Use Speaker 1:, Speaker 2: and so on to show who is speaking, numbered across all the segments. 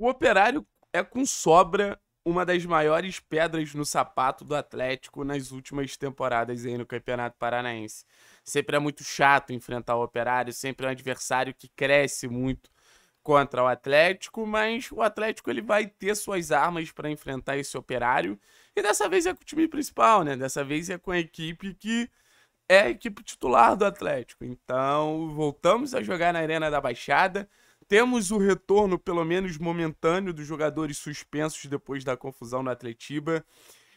Speaker 1: O Operário é com sobra uma das maiores pedras no sapato do Atlético nas últimas temporadas aí no Campeonato Paranaense. Sempre é muito chato enfrentar o Operário, sempre é um adversário que cresce muito contra o Atlético, mas o Atlético ele vai ter suas armas para enfrentar esse Operário. E dessa vez é com o time principal, né? Dessa vez é com a equipe que é a equipe titular do Atlético. Então, voltamos a jogar na Arena da Baixada. Temos o retorno, pelo menos momentâneo, dos jogadores suspensos depois da confusão na Atletiba.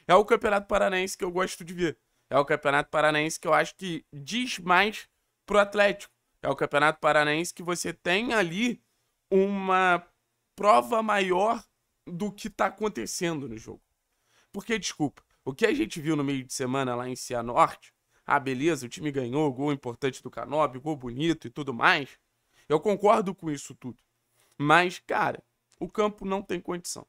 Speaker 1: É o Campeonato Paranaense que eu gosto de ver. É o Campeonato Paranaense que eu acho que diz mais pro Atlético. É o Campeonato Paranaense que você tem ali uma prova maior do que está acontecendo no jogo. Porque, desculpa, o que a gente viu no meio de semana lá em Cianorte, ah, beleza, o time ganhou, gol importante do Canobi, gol bonito e tudo mais. Eu concordo com isso tudo. Mas, cara, o campo não tem condição.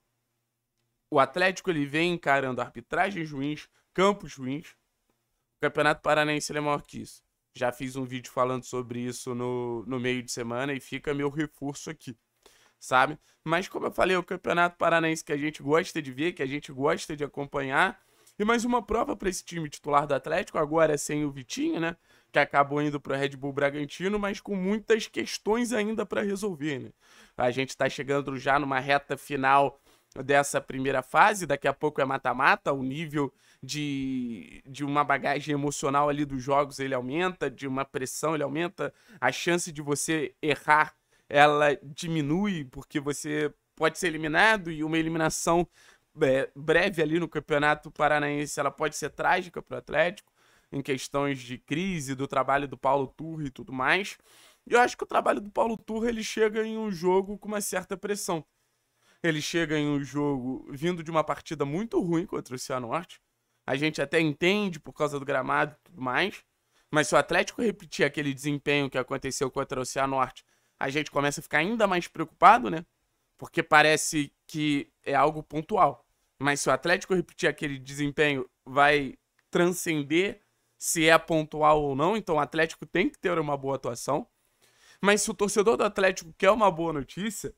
Speaker 1: O Atlético ele vem encarando arbitragens ruins, campos ruins. O Campeonato Paranaense é maior que isso. Já fiz um vídeo falando sobre isso no, no meio de semana e fica meu reforço aqui, sabe? Mas como eu falei, o Campeonato Paranaense que a gente gosta de ver, que a gente gosta de acompanhar. E mais uma prova para esse time titular do Atlético, agora sem o Vitinho, né? que acabou indo para o Red Bull Bragantino, mas com muitas questões ainda para resolver. Né? A gente está chegando já numa reta final dessa primeira fase, daqui a pouco é mata-mata, o nível de, de uma bagagem emocional ali dos jogos ele aumenta, de uma pressão ele aumenta, a chance de você errar ela diminui porque você pode ser eliminado e uma eliminação é, breve ali no Campeonato Paranaense ela pode ser trágica para o Atlético em questões de crise, do trabalho do Paulo Turri e tudo mais. E eu acho que o trabalho do Paulo Turra ele chega em um jogo com uma certa pressão. Ele chega em um jogo vindo de uma partida muito ruim contra o Cianorte. A gente até entende por causa do gramado e tudo mais. Mas se o Atlético repetir aquele desempenho que aconteceu contra o Cianorte, a gente começa a ficar ainda mais preocupado, né? Porque parece que é algo pontual. Mas se o Atlético repetir aquele desempenho, vai transcender se é pontual ou não, então o Atlético tem que ter uma boa atuação. Mas se o torcedor do Atlético quer uma boa notícia,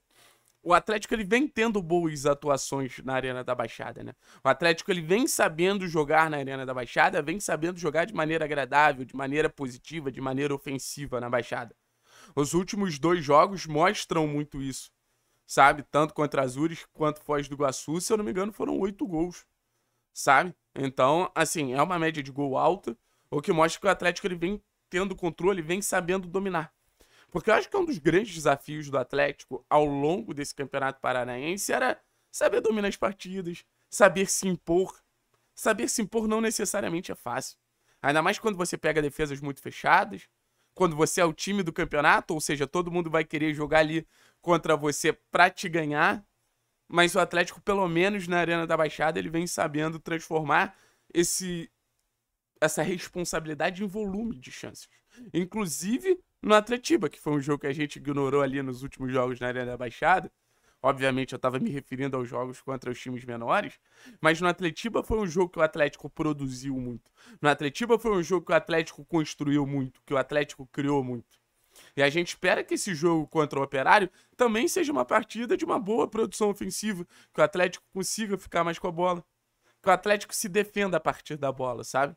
Speaker 1: o Atlético ele vem tendo boas atuações na Arena da Baixada, né? O Atlético ele vem sabendo jogar na Arena da Baixada, vem sabendo jogar de maneira agradável, de maneira positiva, de maneira ofensiva na Baixada. Os últimos dois jogos mostram muito isso, sabe? Tanto contra Azures quanto Foz do Iguaçu, se eu não me engano, foram oito gols, sabe? Então, assim, é uma média de gol alta. O que mostra que o Atlético ele vem tendo controle, vem sabendo dominar. Porque eu acho que um dos grandes desafios do Atlético ao longo desse Campeonato Paranaense era saber dominar as partidas, saber se impor. Saber se impor não necessariamente é fácil. Ainda mais quando você pega defesas muito fechadas, quando você é o time do campeonato, ou seja, todo mundo vai querer jogar ali contra você para te ganhar. Mas o Atlético, pelo menos na Arena da Baixada, ele vem sabendo transformar esse essa responsabilidade em volume de chances. Inclusive no Atletiba, que foi um jogo que a gente ignorou ali nos últimos jogos na Arena da Baixada. Obviamente eu estava me referindo aos jogos contra os times menores, mas no Atletiba foi um jogo que o Atlético produziu muito. No Atletiba foi um jogo que o Atlético construiu muito, que o Atlético criou muito. E a gente espera que esse jogo contra o Operário também seja uma partida de uma boa produção ofensiva, que o Atlético consiga ficar mais com a bola, que o Atlético se defenda a partir da bola, sabe?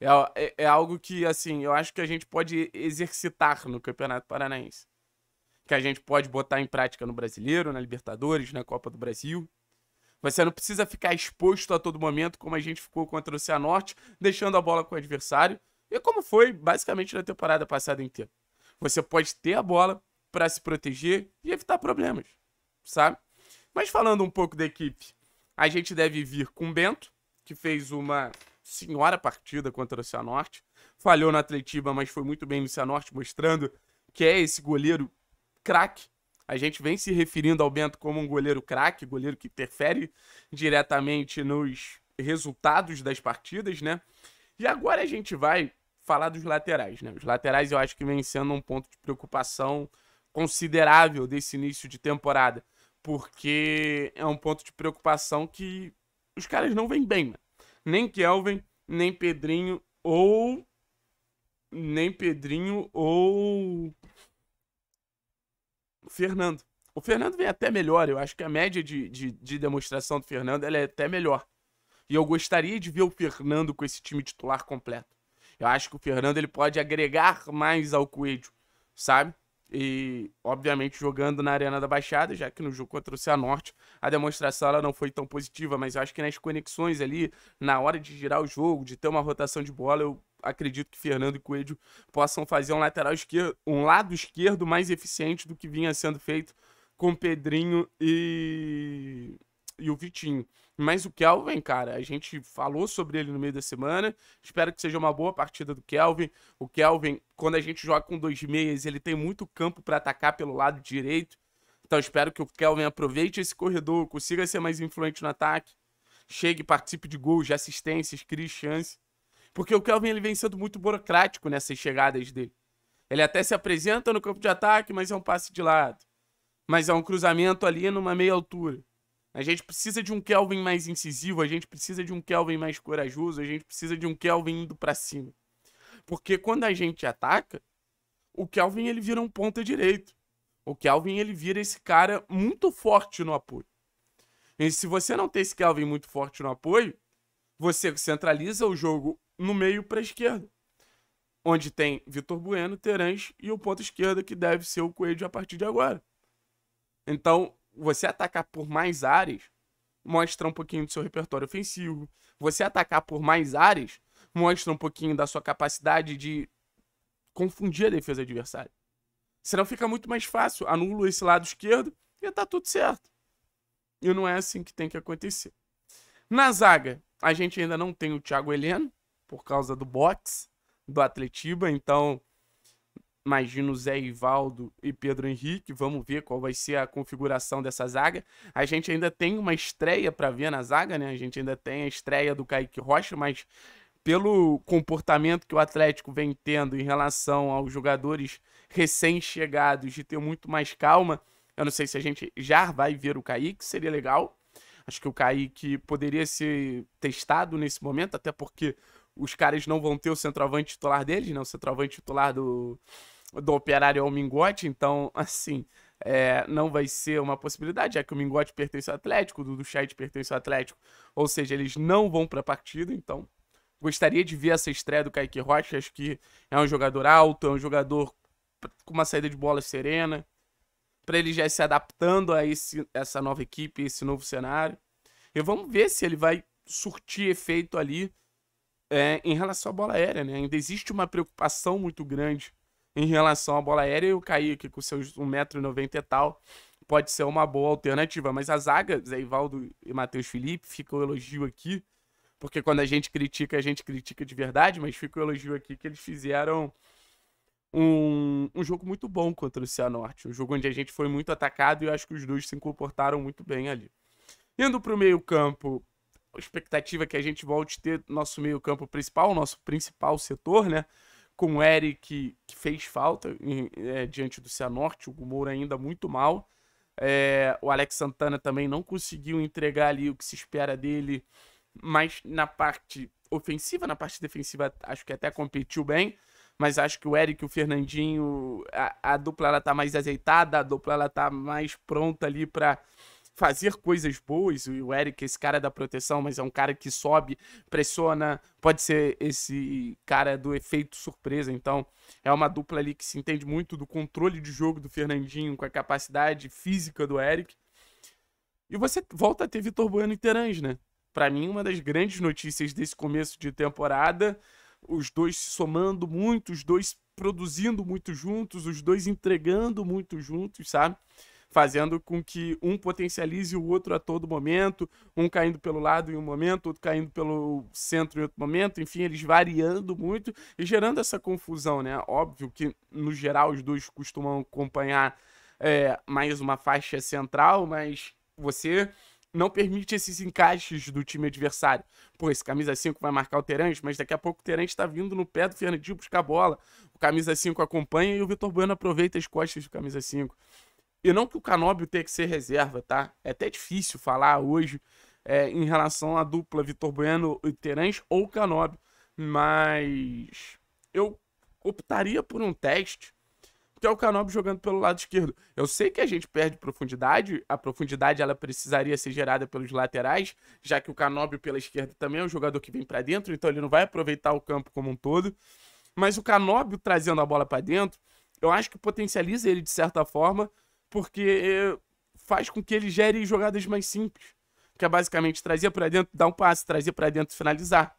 Speaker 1: É, é, é, algo que, assim, eu acho que a gente pode exercitar no Campeonato Paranaense. Que a gente pode botar em prática no Brasileiro, na Libertadores, na Copa do Brasil. Você não precisa ficar exposto a todo momento, como a gente ficou contra o Cianorte, deixando a bola com o adversário. E como foi basicamente na temporada passada inteira. Você pode ter a bola para se proteger e evitar problemas, sabe? Mas falando um pouco da equipe, a gente deve vir com o Bento, que fez uma senhora partida contra o Cianorte. Falhou na Atletiba, mas foi muito bem no Cianorte, mostrando que é esse goleiro craque. A gente vem se referindo ao Bento como um goleiro craque, goleiro que interfere diretamente nos resultados das partidas, né? E agora a gente vai falar dos laterais, né? Os laterais eu acho que vem sendo um ponto de preocupação considerável desse início de temporada, porque é um ponto de preocupação que os caras não vêm bem, né? nem Kelvin, nem Pedrinho ou. Nem Pedrinho ou. Fernando. O Fernando vem até melhor, eu acho que a média de, de, de demonstração do Fernando é até melhor. E eu gostaria de ver o Fernando com esse time titular completo. Eu acho que o Fernando ele pode agregar mais ao Coelho, sabe? E, obviamente, jogando na Arena da Baixada, já que no jogo contra o Cianorte a demonstração ela não foi tão positiva, mas eu acho que nas conexões ali, na hora de girar o jogo, de ter uma rotação de bola, eu acredito que Fernando e Coelho possam fazer um lateral esquerdo, um lado esquerdo mais eficiente do que vinha sendo feito com Pedrinho e e o Vitinho. Mas o Kelvin, cara, a gente falou sobre ele no meio da semana. Espero que seja uma boa partida do Kelvin. O Kelvin, quando a gente joga com dois meias, ele tem muito campo para atacar pelo lado direito. Então espero que o Kelvin aproveite esse corredor, consiga ser mais influente no ataque, chegue, participe de gols, de assistências, crie chance. Porque o Kelvin ele vem sendo muito burocrático nessas chegadas dele. Ele até se apresenta no campo de ataque, mas é um passe de lado. Mas é um cruzamento ali numa meia altura. A gente precisa de um Kelvin mais incisivo, a gente precisa de um Kelvin mais corajoso, a gente precisa de um Kelvin indo para cima. Porque quando a gente ataca, o Kelvin ele vira um ponta direito. O Kelvin ele vira esse cara muito forte no apoio. E se você não tem esse Kelvin muito forte no apoio, você centraliza o jogo no meio para esquerda, onde tem Vitor Bueno, Terãs e o ponto esquerda que deve ser o Coelho a partir de agora. Então, você atacar por mais áreas mostra um pouquinho do seu repertório ofensivo. Você atacar por mais áreas mostra um pouquinho da sua capacidade de confundir a defesa adversária. Senão fica muito mais fácil. Anulo esse lado esquerdo e tá tudo certo. E não é assim que tem que acontecer. Na zaga, a gente ainda não tem o Thiago Heleno, por causa do boxe do Atletiba, então imagino Zé Ivaldo e Pedro Henrique. Vamos ver qual vai ser a configuração dessa zaga. A gente ainda tem uma estreia para ver na zaga, né? A gente ainda tem a estreia do Kaique Rocha, mas pelo comportamento que o Atlético vem tendo em relação aos jogadores recém-chegados de ter muito mais calma, eu não sei se a gente já vai ver o Kaique, seria legal. Acho que o Kaique poderia ser testado nesse momento, até porque os caras não vão ter o centroavante titular deles, né? O centroavante titular do, do Operário é o Mingote, então, assim, é, não vai ser uma possibilidade, já que o Mingote pertence ao Atlético, o Dudu Scheid pertence ao Atlético, ou seja, eles não vão para a partida, então gostaria de ver essa estreia do Kaique Rocha, acho que é um jogador alto, é um jogador com uma saída de bola serena, para ele já se adaptando a esse, essa nova equipe, esse novo cenário. E vamos ver se ele vai surtir efeito ali é, em relação à bola aérea, né? Ainda existe uma preocupação muito grande em relação à bola aérea e o Kaique, com seus 1,90m e tal, pode ser uma boa alternativa. Mas a zaga, Zé né, Ivaldo e Matheus Felipe, fica o elogio aqui, porque quando a gente critica, a gente critica de verdade, mas fica o elogio aqui que eles fizeram um, um jogo muito bom contra o Cianorte. Um jogo onde a gente foi muito atacado e eu acho que os dois se comportaram muito bem ali. Indo para o meio campo, expectativa é que a gente volte a ter nosso meio-campo principal, nosso principal setor, né? Com o Eric, que fez falta em, é, diante do Cianorte, o Moura ainda muito mal. É, o Alex Santana também não conseguiu entregar ali o que se espera dele, mas na parte ofensiva, na parte defensiva, acho que até competiu bem. Mas acho que o Eric e o Fernandinho, a, a dupla ela tá mais azeitada, a dupla ela tá mais pronta ali para fazer coisas boas. O Eric, esse cara da proteção, mas é um cara que sobe, pressiona, pode ser esse cara do efeito surpresa. Então, é uma dupla ali que se entende muito do controle de jogo do Fernandinho com a capacidade física do Eric. E você volta a ter Vitor Bueno e Terãs, né? Para mim, uma das grandes notícias desse começo de temporada, os dois se somando muito, os dois produzindo muito juntos, os dois entregando muito juntos, sabe? fazendo com que um potencialize o outro a todo momento, um caindo pelo lado em um momento, outro caindo pelo centro em outro momento, enfim, eles variando muito e gerando essa confusão, né? Óbvio que, no geral, os dois costumam acompanhar é, mais uma faixa central, mas você não permite esses encaixes do time adversário. Pô, esse camisa 5 vai marcar o terence, mas daqui a pouco o Terante está vindo no pé do Fernandinho buscar a bola. O camisa 5 acompanha e o Vitor Bueno aproveita as costas do camisa 5. E não que o Canóbio tenha que ser reserva, tá? É até difícil falar hoje é, em relação à dupla Vitor Bueno e Terãs ou Canóbio. Mas eu optaria por um teste que é o Canobio jogando pelo lado esquerdo. Eu sei que a gente perde profundidade, a profundidade ela precisaria ser gerada pelos laterais, já que o Canobio pela esquerda também é um jogador que vem para dentro, então ele não vai aproveitar o campo como um todo. Mas o Canobio trazendo a bola para dentro, eu acho que potencializa ele de certa forma, porque é, faz com que ele gere jogadas mais simples, que é basicamente trazer para dentro, dar um passe, trazer para dentro, finalizar.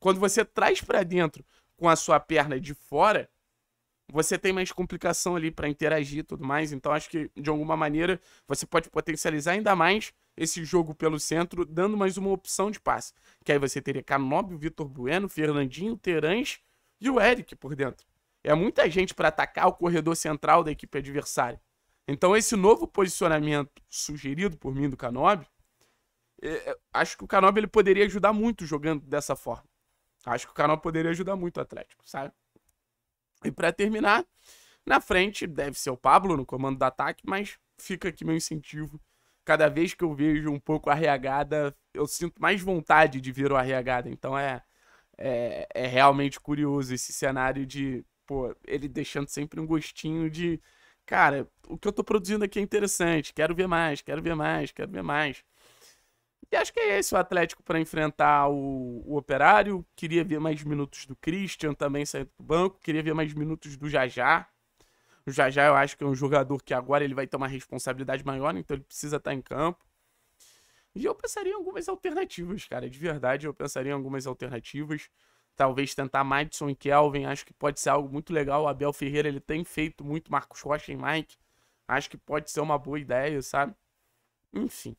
Speaker 1: Quando você traz para dentro com a sua perna de fora, você tem mais complicação ali para interagir e tudo mais. Então acho que de alguma maneira você pode potencializar ainda mais esse jogo pelo centro, dando mais uma opção de passe. Que aí você teria Canobi, Vitor Bueno, Fernandinho, Terãs e o Eric por dentro. É muita gente para atacar o corredor central da equipe adversária. Então, esse novo posicionamento sugerido por mim do Canobi, é, é, acho que o Canobi ele poderia ajudar muito jogando dessa forma. Acho que o Canobi poderia ajudar muito o Atlético, sabe? E para terminar, na frente deve ser o Pablo no comando do ataque, mas fica aqui meu incentivo. Cada vez que eu vejo um pouco a regada, eu sinto mais vontade de ver o arregada. Então é, é, é realmente curioso esse cenário de, pô, ele deixando sempre um gostinho de cara, o que eu tô produzindo aqui é interessante, quero ver mais, quero ver mais, quero ver mais. E acho que é esse o Atlético para enfrentar o, o, Operário. Queria ver mais minutos do Christian também saindo do banco. Queria ver mais minutos do Jajá. O Jajá eu acho que é um jogador que agora ele vai ter uma responsabilidade maior, então ele precisa estar tá em campo. E eu pensaria em algumas alternativas, cara. De verdade, eu pensaria em algumas alternativas talvez tentar Madison e Kelvin, acho que pode ser algo muito legal. O Abel Ferreira ele tem feito muito Marcos Rocha e Mike. Acho que pode ser uma boa ideia, sabe? Enfim.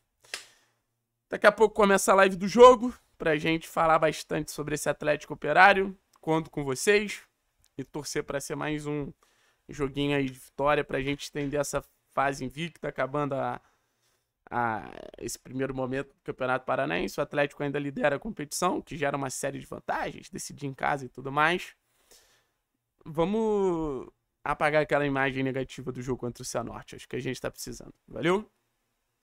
Speaker 1: Daqui a pouco começa a live do jogo pra gente falar bastante sobre esse Atlético Operário. Conto com vocês e torcer para ser mais um joguinho aí de vitória pra gente estender essa fase invicta, acabando a a esse primeiro momento do Campeonato Paranaense. O Atlético ainda lidera a competição, que gera uma série de vantagens, decidir em casa e tudo mais. Vamos apagar aquela imagem negativa do jogo contra o Cianorte. Acho que a gente está precisando. Valeu?